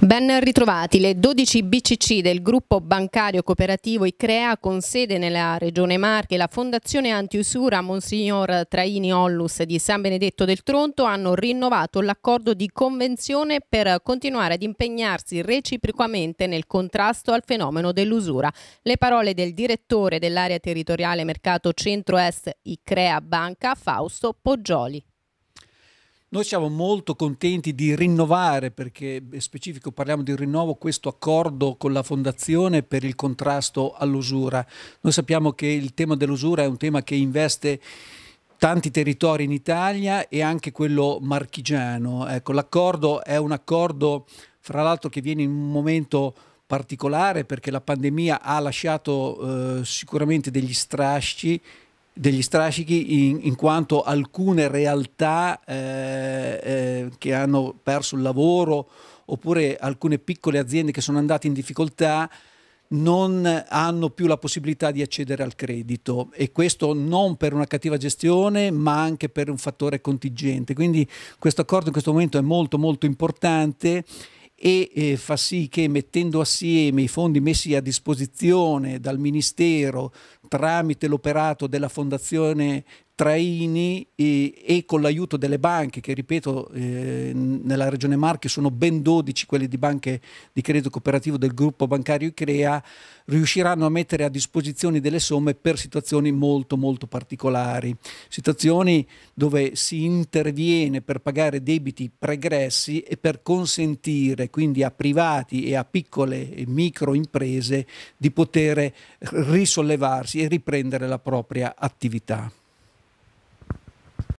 Ben ritrovati. Le 12 BCC del gruppo bancario cooperativo ICREA con sede nella Regione Marche e la Fondazione Antiusura Monsignor Traini Ollus di San Benedetto del Tronto hanno rinnovato l'accordo di convenzione per continuare ad impegnarsi reciprocamente nel contrasto al fenomeno dell'usura. Le parole del direttore dell'area territoriale mercato centro-est ICREA Banca Fausto Poggioli. Noi siamo molto contenti di rinnovare, perché specifico parliamo di rinnovo, questo accordo con la Fondazione per il contrasto all'usura. Noi sappiamo che il tema dell'usura è un tema che investe tanti territori in Italia e anche quello marchigiano. Ecco, l'accordo è un accordo, fra l'altro, che viene in un momento particolare perché la pandemia ha lasciato eh, sicuramente degli strasci degli strascichi in, in, quanto alcune realtà eh, eh, che hanno perso il lavoro oppure alcune piccole aziende che sono andate in difficoltà non hanno più la possibilità di accedere al credito e questo non per una cattiva gestione ma anche per un fattore contingente. Quindi questo accordo in questo momento è molto molto importante e eh, fa sì che mettendo assieme i fondi messi a disposizione dal Ministero tramite l'operato della Fondazione traini e, e, con l'aiuto delle banche, che ripeto eh, nella regione Marche sono ben 12 quelle di banche di credito cooperativo del gruppo bancario ICREA, riusciranno a mettere a disposizione delle somme per situazioni molto molto particolari, situazioni dove si interviene per pagare debiti pregressi e per consentire quindi a privati e a piccole e micro imprese di poter risollevarsi e riprendere la propria attività.